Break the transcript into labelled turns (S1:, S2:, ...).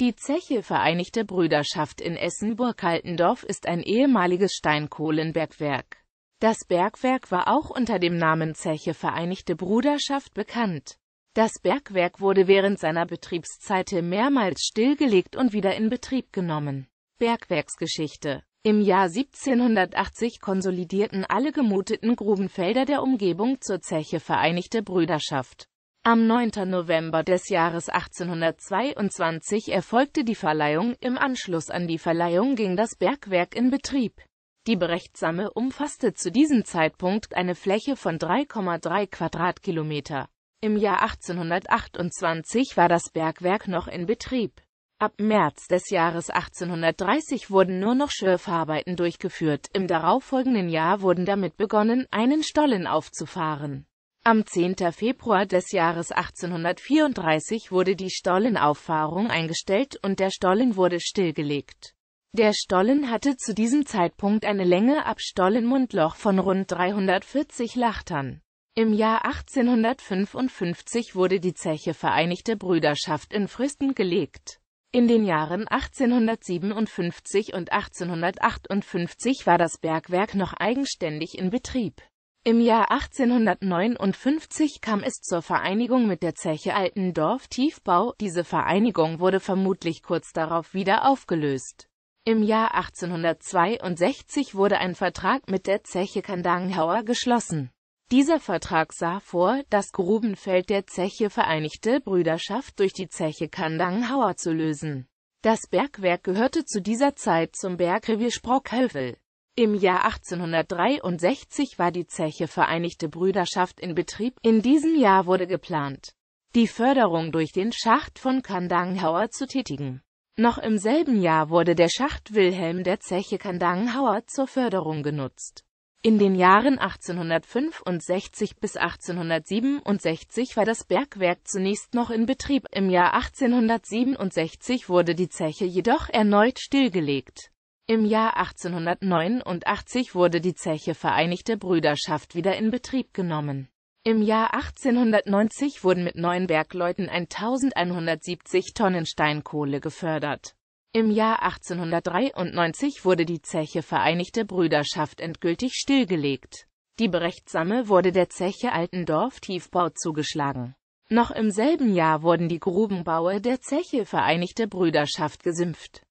S1: Die Zeche Vereinigte Brüderschaft in Essen-Burghaltendorf ist ein ehemaliges Steinkohlenbergwerk. Das Bergwerk war auch unter dem Namen Zeche Vereinigte Bruderschaft bekannt. Das Bergwerk wurde während seiner Betriebszeit mehrmals stillgelegt und wieder in Betrieb genommen. Bergwerksgeschichte Im Jahr 1780 konsolidierten alle gemuteten Grubenfelder der Umgebung zur Zeche Vereinigte Brüderschaft. Am 9. November des Jahres 1822 erfolgte die Verleihung, im Anschluss an die Verleihung ging das Bergwerk in Betrieb. Die Brechtsame umfasste zu diesem Zeitpunkt eine Fläche von 3,3 Quadratkilometer. Im Jahr 1828 war das Bergwerk noch in Betrieb. Ab März des Jahres 1830 wurden nur noch Schürfarbeiten durchgeführt, im darauffolgenden Jahr wurden damit begonnen, einen Stollen aufzufahren. Am 10. Februar des Jahres 1834 wurde die Stollenauffahrung eingestellt und der Stollen wurde stillgelegt. Der Stollen hatte zu diesem Zeitpunkt eine Länge ab Stollenmundloch von rund 340 Lachtern. Im Jahr 1855 wurde die Zeche Vereinigte Brüderschaft in Fristen gelegt. In den Jahren 1857 und 1858 war das Bergwerk noch eigenständig in Betrieb. Im Jahr 1859 kam es zur Vereinigung mit der Zeche Altendorf Tiefbau, diese Vereinigung wurde vermutlich kurz darauf wieder aufgelöst. Im Jahr 1862 wurde ein Vertrag mit der Zeche Kandanghauer geschlossen. Dieser Vertrag sah vor, das Grubenfeld der Zeche Vereinigte Brüderschaft durch die Zeche Kandanghauer zu lösen. Das Bergwerk gehörte zu dieser Zeit zum Bergrevier Sprockhövel. Im Jahr 1863 war die Zeche Vereinigte Brüderschaft in Betrieb, in diesem Jahr wurde geplant, die Förderung durch den Schacht von Kandanghauer zu tätigen. Noch im selben Jahr wurde der Schacht Wilhelm der Zeche Kandanghauer zur Förderung genutzt. In den Jahren 1865 bis 1867 war das Bergwerk zunächst noch in Betrieb, im Jahr 1867 wurde die Zeche jedoch erneut stillgelegt. Im Jahr 1889 wurde die Zeche Vereinigte Brüderschaft wieder in Betrieb genommen. Im Jahr 1890 wurden mit neuen Bergleuten 1170 Tonnen Steinkohle gefördert. Im Jahr 1893 wurde die Zeche Vereinigte Brüderschaft endgültig stillgelegt. Die Berechtsame wurde der Zeche Altendorf Tiefbau zugeschlagen. Noch im selben Jahr wurden die Grubenbaue der Zeche Vereinigte Brüderschaft gesimpft.